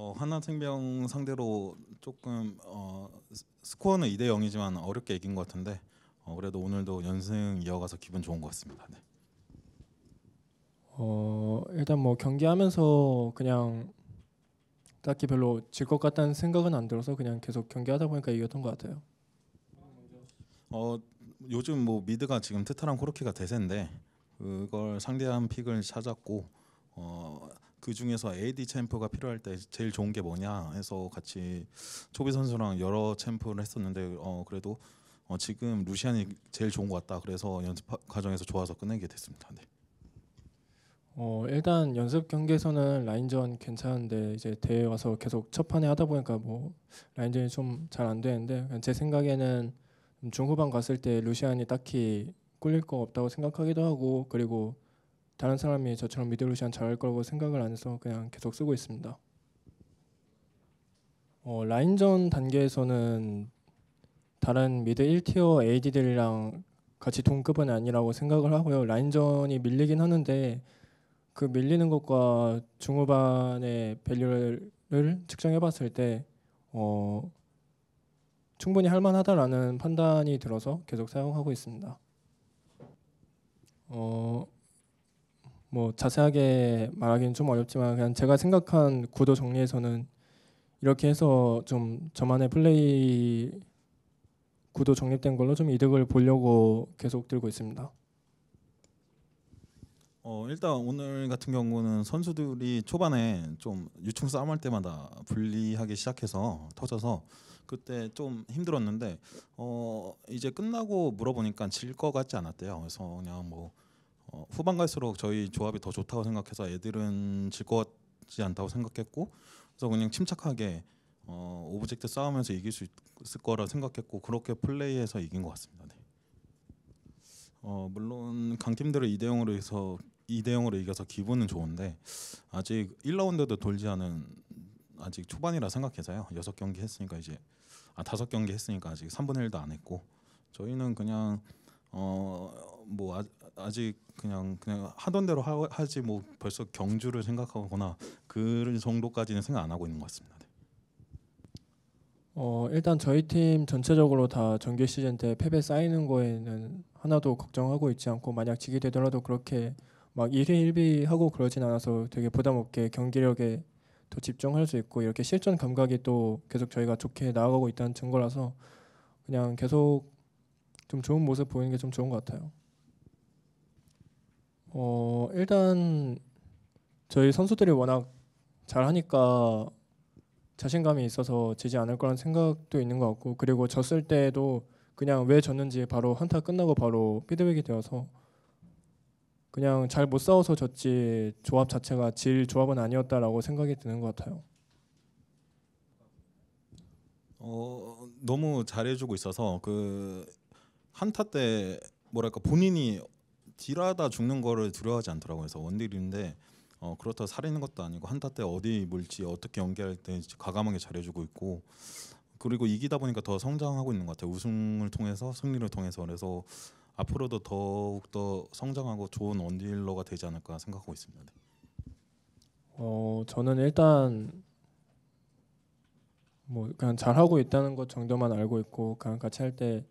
어, 한화생명 상대로 조금 어, 스코어는 2대 0이지만 어렵게 이긴 것 같은데 어, 그래도 오늘도 연승 이어가서 기분 좋은 것 같습니다. 네. 어, 일단 뭐 경기하면서 그냥 딱히 별로 질 것 같다는 생각은 안 들어서 그냥 계속 경기하다 보니까 이겼던 것 같아요. 어, 요즘 뭐 미드가 지금 테타랑 코르키가 대세인데 그걸 상대한 픽을 찾았고 어, 그 중에서 AD 챔프가 필요할 때 제일 좋은 게 뭐냐 해서 같이 초비 선수랑 여러 챔프를 했었는데 어 그래도 어 지금 루시안이 제일 좋은 것 같다. 그래서 연습 과정에서 좋아서 끝내게 됐습니다. 네. 어 일단 연습 경기에서는 라인전 괜찮은데 이제 대회 와서 계속 첫 판에 하다 보니까 뭐 라인전이 좀 잘 안 되는데 제 생각에는 중후반 갔을 때 루시안이 딱히 꿀릴 거 없다고 생각하기도 하고 그리고 다른 사람이 저처럼 미드루시안 잘할 거라고 생각을 안 해서 그냥 계속 쓰고 있습니다. 어, 라인전 단계에서는 다른 미드 1티어 AD들이랑 같이 동급은 아니라고 생각을 하고요. 라인전이 밀리긴 하는데 그 밀리는 것과 중후반의 밸류를 측정해봤을 때 어, 충분히 할만하다라는 판단이 들어서 계속 사용하고 있습니다. 어, 뭐 자세하게 말하기는 좀 어렵지만 그냥 제가 생각한 구도 정리에서는 이렇게 해서 좀 저만의 플레이 구도 정립된 걸로 좀 이득을 보려고 계속 들고 있습니다. 어 일단 오늘 같은 경우는 선수들이 초반에 좀 유충 싸움할 때마다 분리하기 시작해서 터져서 그때 좀 힘들었는데 어 이제 끝나고 물어보니까 질 것 같지 않았대요. 그래서 그냥 뭐 어, 후반 갈수록 저희 조합이 더 좋다고 생각해서 애들은 질것 같지 않다고 생각했고 그래서 그냥 침착하게 어, 오브젝트 싸우면서 이길 수 있을 거라 생각했고 그렇게 플레이해서 이긴 것 같습니다. 네. 어, 물론 강팀들을 2대 0으로 해서 2대 0으로 이겨서 기분은 좋은데 아직 1라운드도 돌지 않은 아직 초반이라 생각해서요. 6경기 했으니까 이제 아 5경기 했으니까 아직 3분의 1도 안 했고 저희는 그냥 어뭐 아, 직 그냥 그냥 하던 대로 하, 지뭐 벌써 경주를 생각하거나 그런 정도까지는 생각 안 하고 있는 것 같습니다. 네. 어 일단 저희 팀 전체적으로 다 정규 시즌 때 패배 쌓이는 거에는 하나도 걱정하고 있지 않고 만약 지게 되더라도 그렇게 막 1회 비 하고 그러진 않아서 되게 부담 없게 경기력에 더 집중할 수 있고 이렇게 실전 감각이 또 계속 저희가 좋게 나아가고 있다는 증거라서 그냥 계속 좀 좋은 모습 보이는 게 좀 좋은 것 같아요. 어 일단 저희 선수들이 워낙 잘하니까 자신감이 있어서 지지 않을 거란 생각도 있는 것 같고 그리고 졌을 때도 그냥 왜 졌는지 바로 한타 끝나고 바로 피드백이 되어서 그냥 잘 못 싸워서 졌지 조합 자체가 질 조합은 아니었다라고 생각이 드는 것 같아요. 어 너무 잘해주고 있어서 그 한타 때 뭐랄까 본인이 딜하다 죽는 거를 두려워하지 않더라고요. 그래서 원딜인데 어, 그렇다 살리는 것도 아니고 한타 때 어디 물지 어떻게 연기할 때 과감하게 잘해주고 있고 그리고 이기다 보니까 더 성장하고 있는 것 같아요. 우승을 통해서 승리를 통해서 그래서 앞으로도 더욱 더 성장하고 좋은 원딜러가 되지 않을까 생각하고 있습니다. 네. 어 저는 일단 뭐 그냥 잘 하고 있다는 것 정도만 알고 있고 그냥 같이 할때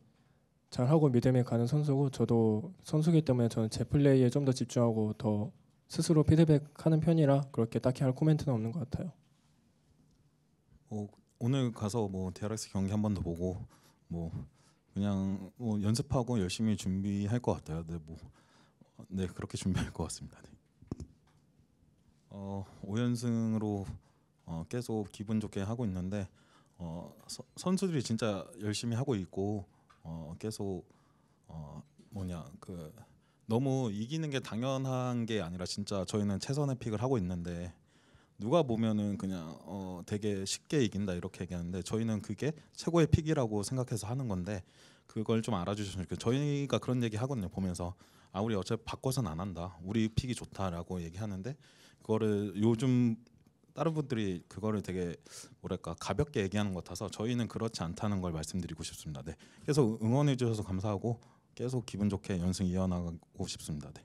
잘하고 믿음이 가는 선수고 저도 선수기 때문에 저는 제 플레이에 좀 더 집중하고 더 스스로 피드백하는 편이라 그렇게 딱히 할 코멘트는 없는 것 같아요. 어, 오늘 가서 뭐 DRX 경기 한 번 더 보고 뭐 그냥 뭐 연습하고 열심히 준비할 것 같아요. 네, 뭐, 네 그렇게 준비할 것 같습니다. 네. 어, 5연승으로 어, 계속 기분 좋게 하고 있는데 어, 서, 선수들이 진짜 열심히 하고 있고 어, 계속 어, 뭐냐 그 너무 이기는 게 당연한 게 아니라 진짜 저희는 최선의 픽을 하고 있는데 누가 보면은 그냥 어 되게 쉽게 이긴다 이렇게 얘기하는데 저희는 그게 최고의 픽이라고 생각해서 하는 건데 그걸 좀 알아주셨으면 좋겠어요. 저희가 그런 얘기 하거든요. 보면서 아 우리 어차피 바꿔선 안 한다. 우리 픽이 좋다라고 얘기하는데 그거를 요즘 다른 분들이 그거를 되게 뭐랄까 가볍게 얘기하는 것 같아서 저희는 그렇지 않다는 걸 말씀드리고 싶습니다. 네. 계속 응원해 주셔서 감사하고 계속 기분 좋게 연승 이어나가고 싶습니다. 네.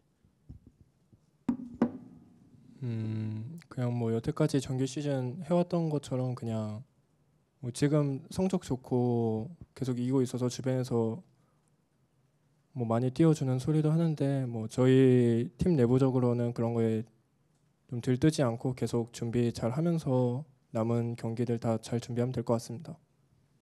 음 그냥 뭐 여태까지 정규 시즌 해왔던 것처럼 그냥 뭐 지금 성적 좋고 계속 이기고 있어서 주변에서 뭐 많이 띄워주는 소리도 하는데 뭐 저희 팀 내부적으로는 그런 거에 좀 들뜨지 않고 계속 준비 잘 하면서 남은 경기들 다 잘 준비하면 될 것 같습니다.